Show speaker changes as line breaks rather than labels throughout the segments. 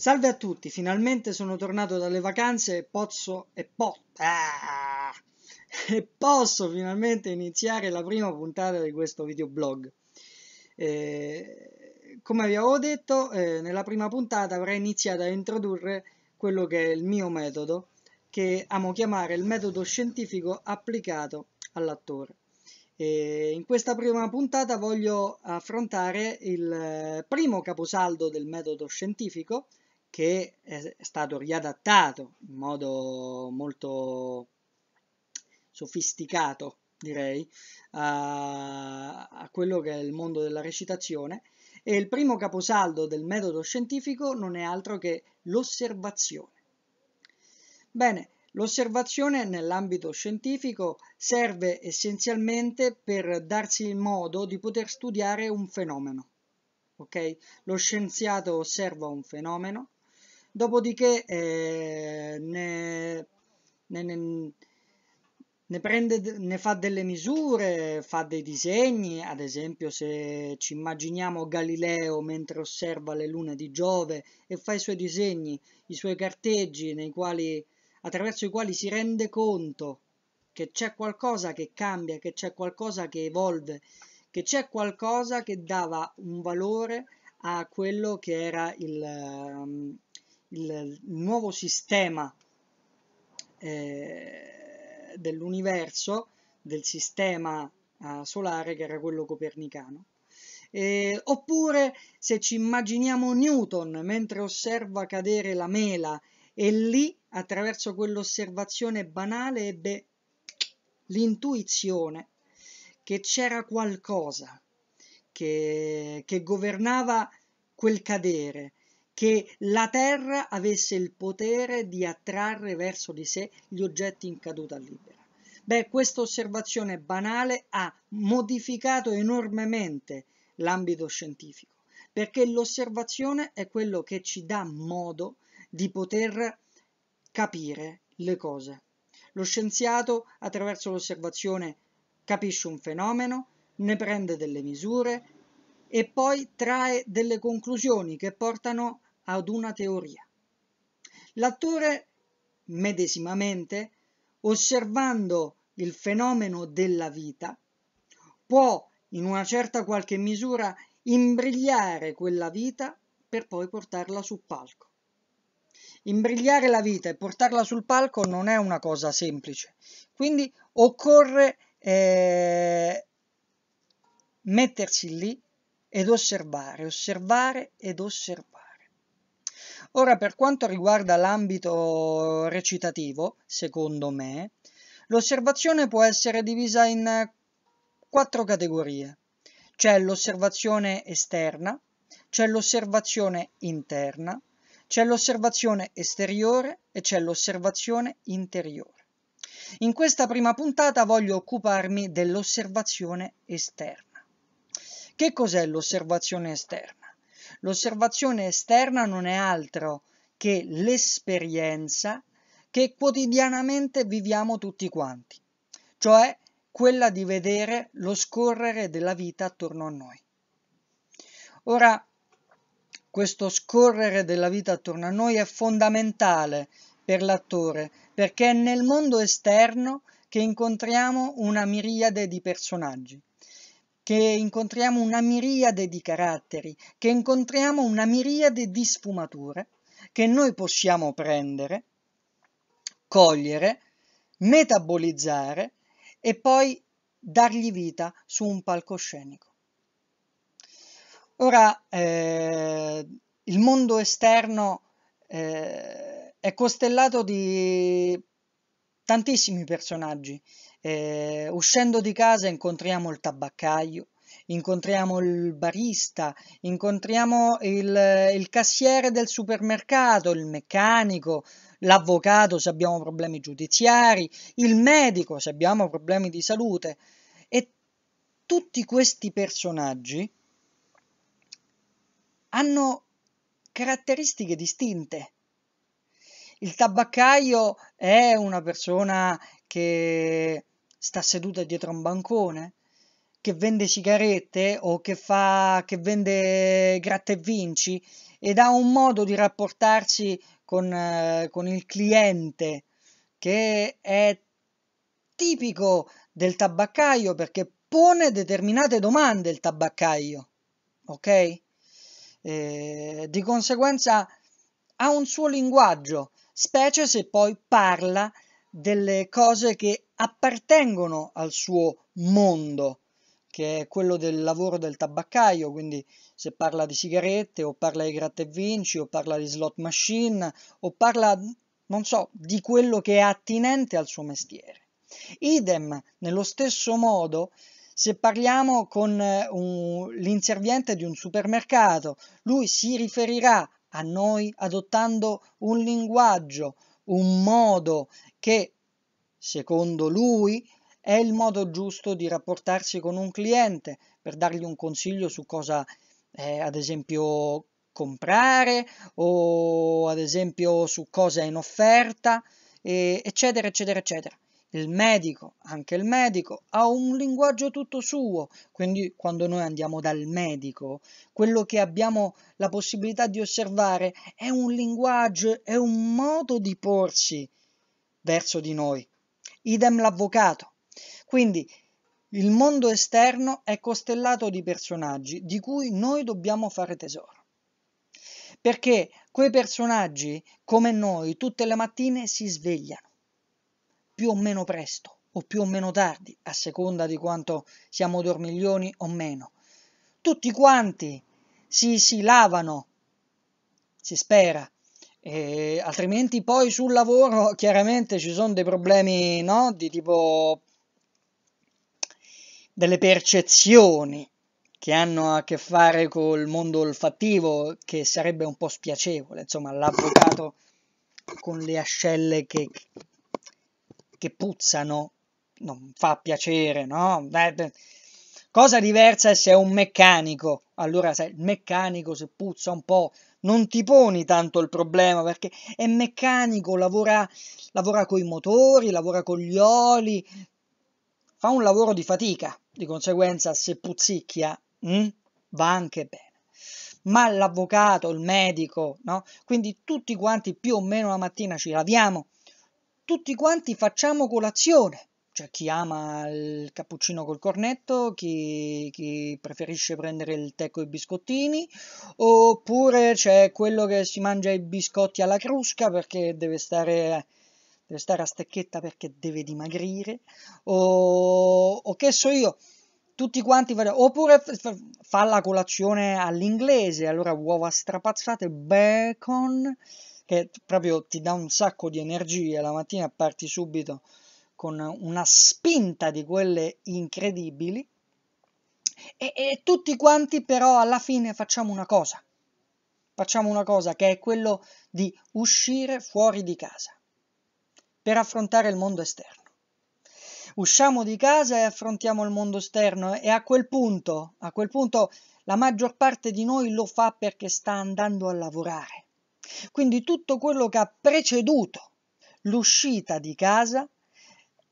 Salve a tutti, finalmente sono tornato dalle vacanze e posso, e, po- ah! e posso finalmente iniziare la prima puntata di questo videoblog. Eh, come vi avevo detto, eh, nella prima puntata avrei iniziato a introdurre quello che è il mio metodo, che amo chiamare il metodo scientifico applicato all'attore. in questa prima puntata voglio affrontare il eh, primo caposaldo del metodo scientifico, che è stato riadattato in modo molto sofisticato, direi, a, a quello che è il mondo della recitazione e il primo caposaldo del metodo scientifico non è altro che l'osservazione. Bene, L'osservazione nell'ambito scientifico serve essenzialmente per darsi il modo di poter studiare un fenomeno. Okay? Lo scienziato osserva un fenomeno, dopodiché eh, ne, ne, ne, ne, prende, ne fa delle misure, fa dei disegni, ad esempio se ci immaginiamo Galileo mentre osserva le lune di Giove e fa i suoi disegni, i suoi carteggi nei quali, attraverso i quali si rende conto che c'è qualcosa che cambia, che c'è qualcosa che evolve, che c'è qualcosa che dava un valore a quello che era il, il nuovo sistema eh, dell'universo, del sistema eh, solare che era quello copernicano. Eh, oppure se ci immaginiamo Newton mentre osserva cadere la mela e lì attraverso quell'osservazione banale ebbe l'intuizione che c'era qualcosa che, che governava quel cadere, che la Terra avesse il potere di attrarre verso di sé gli oggetti in caduta libera. Beh, questa osservazione banale ha modificato enormemente l'ambito scientifico, perché l'osservazione è quello che ci dà modo di poter capire le cose. Lo scienziato, attraverso l'osservazione, capisce un fenomeno, ne prende delle misure e poi trae delle conclusioni che portano ad una teoria. L'attore, medesimamente, osservando il fenomeno della vita, può in una certa qualche misura imbrigliare quella vita per poi portarla sul palco. Imbrigliare la vita e portarla sul palco non è una cosa semplice, quindi occorre eh, mettersi lì ed osservare, osservare ed osservare. Ora, per quanto riguarda l'ambito recitativo, secondo me, l'osservazione può essere divisa in eh, quattro categorie. C'è l'osservazione esterna, c'è l'osservazione interna, c'è l'osservazione esteriore e c'è l'osservazione interiore. In questa prima puntata voglio occuparmi dell'osservazione esterna. Che cos'è l'osservazione esterna? l'osservazione esterna non è altro che l'esperienza che quotidianamente viviamo tutti quanti, cioè quella di vedere lo scorrere della vita attorno a noi. Ora, questo scorrere della vita attorno a noi è fondamentale per l'attore, perché è nel mondo esterno che incontriamo una miriade di personaggi che incontriamo una miriade di caratteri, che incontriamo una miriade di sfumature che noi possiamo prendere, cogliere, metabolizzare e poi dargli vita su un palcoscenico. Ora, eh, il mondo esterno eh, è costellato di tantissimi personaggi eh, uscendo di casa incontriamo il tabaccaio, incontriamo il barista, incontriamo il, il cassiere del supermercato, il meccanico, l'avvocato se abbiamo problemi giudiziari, il medico se abbiamo problemi di salute. E tutti questi personaggi hanno caratteristiche distinte. Il tabaccaio è una persona che sta seduta dietro a un bancone, che vende sigarette o che, fa, che vende gratta e vinci ed ha un modo di rapportarsi con, eh, con il cliente che è tipico del tabaccaio perché pone determinate domande il tabaccaio, ok? E, eh, di conseguenza ha un suo linguaggio, specie se poi parla delle cose che appartengono al suo mondo, che è quello del lavoro del tabaccaio, quindi se parla di sigarette o parla di gratta e vinci o parla di slot machine o parla, non so, di quello che è attinente al suo mestiere. Idem, nello stesso modo, se parliamo con eh, un, l'inserviente di un supermercato, lui si riferirà a noi adottando un linguaggio, un modo che Secondo lui è il modo giusto di rapportarsi con un cliente per dargli un consiglio su cosa, eh, ad esempio, comprare o ad esempio su cosa è in offerta, eh, eccetera, eccetera, eccetera. Il medico, anche il medico, ha un linguaggio tutto suo, quindi quando noi andiamo dal medico, quello che abbiamo la possibilità di osservare è un linguaggio, è un modo di porsi verso di noi idem l'avvocato. Quindi il mondo esterno è costellato di personaggi di cui noi dobbiamo fare tesoro. Perché quei personaggi, come noi, tutte le mattine si svegliano, più o meno presto o più o meno tardi, a seconda di quanto siamo dormiglioni o meno. Tutti quanti si, si lavano, si spera, e eh, altrimenti poi sul lavoro chiaramente ci sono dei problemi no? di tipo delle percezioni che hanno a che fare col mondo olfattivo che sarebbe un po' spiacevole insomma l'avvocato con le ascelle che, che puzzano non fa piacere no? Eh, cosa diversa se è un meccanico allora sai, il meccanico se puzza un po', non ti poni tanto il problema perché è meccanico, lavora, lavora con i motori, lavora con gli oli, fa un lavoro di fatica, di conseguenza se puzzicchia mh, hm, va anche bene. Ma l'avvocato, il medico, no? Quindi tutti quanti più o meno la mattina ci laviamo, tutti quanti facciamo colazione cioè chi ama il cappuccino col cornetto, chi, chi preferisce prendere il tè con i biscottini, oppure c'è quello che si mangia i biscotti alla crusca perché deve stare deve stare a stecchetta perché deve dimagrire, o, o che so io, tutti quanti, oppure fa la colazione all'inglese, allora uova strapazzate, bacon, che proprio ti dà un sacco di energia, la mattina parti subito con una spinta di quelle incredibili e, e tutti quanti però alla fine facciamo una cosa, facciamo una cosa che è quello di uscire fuori di casa per affrontare il mondo esterno. Usciamo di casa e affrontiamo il mondo esterno e a quel punto, a quel punto la maggior parte di noi lo fa perché sta andando a lavorare. Quindi tutto quello che ha preceduto l'uscita di casa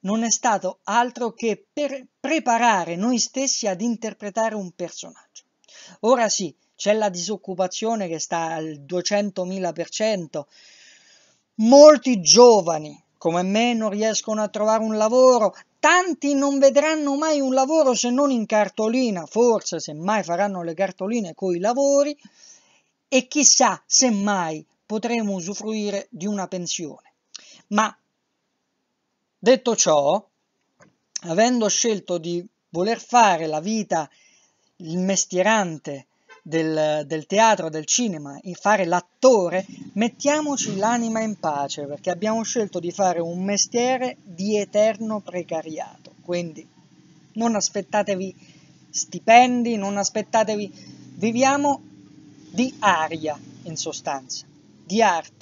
non è stato altro che per preparare noi stessi ad interpretare un personaggio. Ora sì, c'è la disoccupazione che sta al 200.000%, molti giovani come me non riescono a trovare un lavoro, tanti non vedranno mai un lavoro se non in cartolina, forse semmai faranno le cartoline coi lavori e chissà se mai potremo usufruire di una pensione. Ma Detto ciò, avendo scelto di voler fare la vita, il mestierante del, del teatro, del cinema, e fare l'attore, mettiamoci l'anima in pace perché abbiamo scelto di fare un mestiere di eterno precariato. Quindi non aspettatevi stipendi, non aspettatevi, viviamo di aria in sostanza, di arte.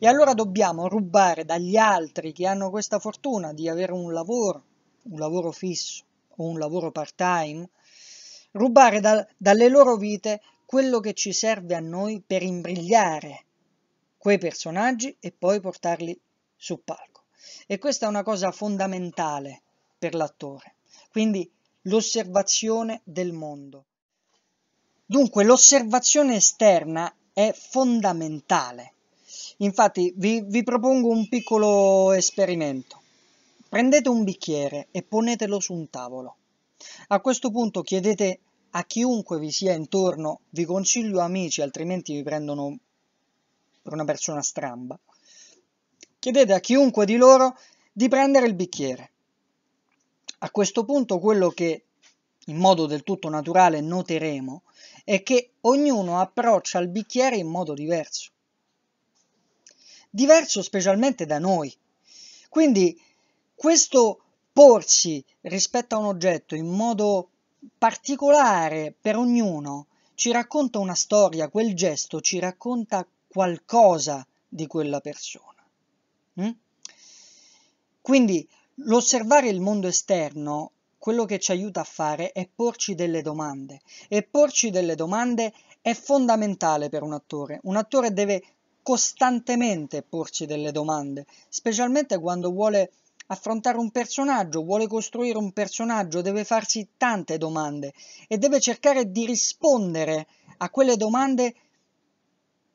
E allora dobbiamo rubare dagli altri che hanno questa fortuna di avere un lavoro, un lavoro fisso o un lavoro part-time, rubare da, dalle loro vite quello che ci serve a noi per imbrigliare quei personaggi e poi portarli sul palco. E questa è una cosa fondamentale per l'attore. Quindi l'osservazione del mondo. Dunque l'osservazione esterna è fondamentale. Infatti vi, vi propongo un piccolo esperimento. Prendete un bicchiere e ponetelo su un tavolo. A questo punto chiedete a chiunque vi sia intorno, vi consiglio amici, altrimenti vi prendono per una persona stramba. Chiedete a chiunque di loro di prendere il bicchiere. A questo punto quello che in modo del tutto naturale noteremo è che ognuno approccia il bicchiere in modo diverso diverso specialmente da noi. Quindi questo porsi rispetto a un oggetto in modo particolare per ognuno ci racconta una storia, quel gesto ci racconta qualcosa di quella persona. Mm? Quindi l'osservare il mondo esterno, quello che ci aiuta a fare è porci delle domande e porci delle domande è fondamentale per un attore. Un attore deve costantemente porsi delle domande, specialmente quando vuole affrontare un personaggio, vuole costruire un personaggio, deve farsi tante domande e deve cercare di rispondere a quelle domande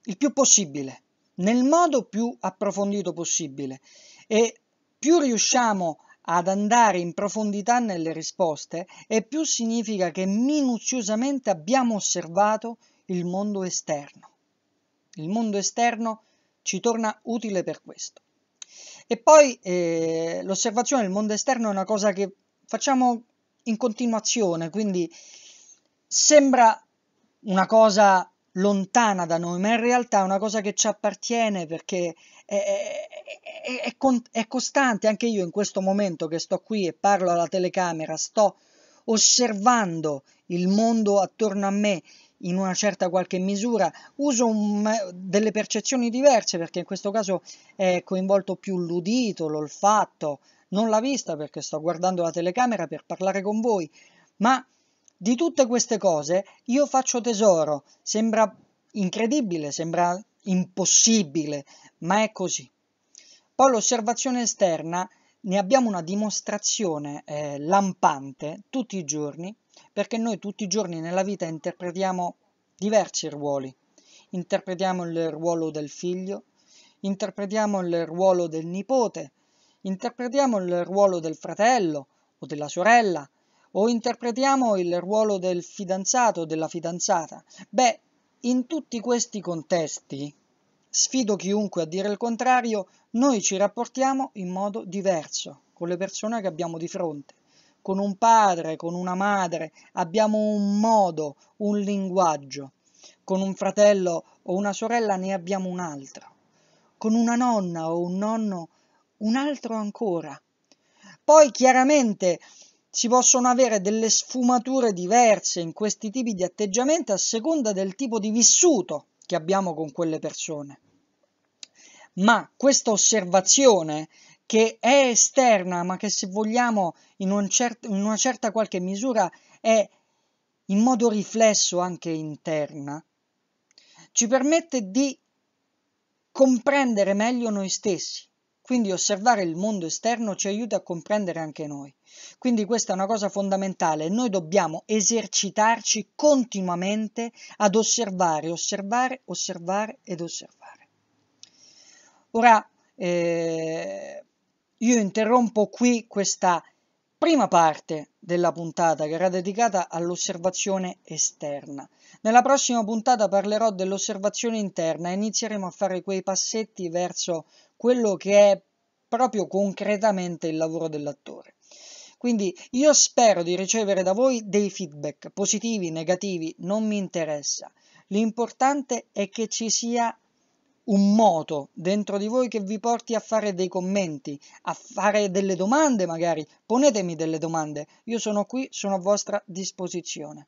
il più possibile, nel modo più approfondito possibile. E più riusciamo ad andare in profondità nelle risposte, e più significa che minuziosamente abbiamo osservato il mondo esterno. Il mondo esterno ci torna utile per questo. E poi eh, l'osservazione del mondo esterno è una cosa che facciamo in continuazione, quindi sembra una cosa lontana da noi, ma in realtà è una cosa che ci appartiene perché è, è, è, è, costante. Anche io in questo momento che sto qui e parlo alla telecamera, sto osservando il mondo attorno a me, in una certa qualche misura, uso un, delle percezioni diverse perché in questo caso è coinvolto più l'udito, l'olfatto, non la vista perché sto guardando la telecamera per parlare con voi, ma di tutte queste cose io faccio tesoro, sembra incredibile, sembra impossibile, ma è così. Poi l'osservazione esterna ne abbiamo una dimostrazione eh, lampante tutti i giorni perché noi tutti i giorni nella vita interpretiamo diversi ruoli. Interpretiamo il ruolo del figlio, interpretiamo il ruolo del nipote, interpretiamo il ruolo del fratello o della sorella, o interpretiamo il ruolo del fidanzato o della fidanzata. Beh, in tutti questi contesti, sfido chiunque a dire il contrario, noi ci rapportiamo in modo diverso con le persone che abbiamo di fronte con un padre, con una madre, abbiamo un modo, un linguaggio. Con un fratello o una sorella ne abbiamo un altro. Con una nonna o un nonno un altro ancora. Poi chiaramente si possono avere delle sfumature diverse in questi tipi di atteggiamenti a seconda del tipo di vissuto che abbiamo con quelle persone. Ma questa osservazione che è esterna, ma che se vogliamo in, un cert- in una certa qualche misura è in modo riflesso anche interna, ci permette di comprendere meglio noi stessi. Quindi osservare il mondo esterno ci aiuta a comprendere anche noi. Quindi questa è una cosa fondamentale. Noi dobbiamo esercitarci continuamente ad osservare, osservare, osservare ed osservare. Ora, eh, io interrompo qui questa prima parte della puntata che era dedicata all'osservazione esterna. Nella prossima puntata parlerò dell'osservazione interna e inizieremo a fare quei passetti verso quello che è proprio concretamente il lavoro dell'attore. Quindi io spero di ricevere da voi dei feedback positivi, negativi, non mi interessa. L'importante è che ci sia un moto dentro di voi che vi porti a fare dei commenti, a fare delle domande magari. Ponetemi delle domande, io sono qui, sono a vostra disposizione.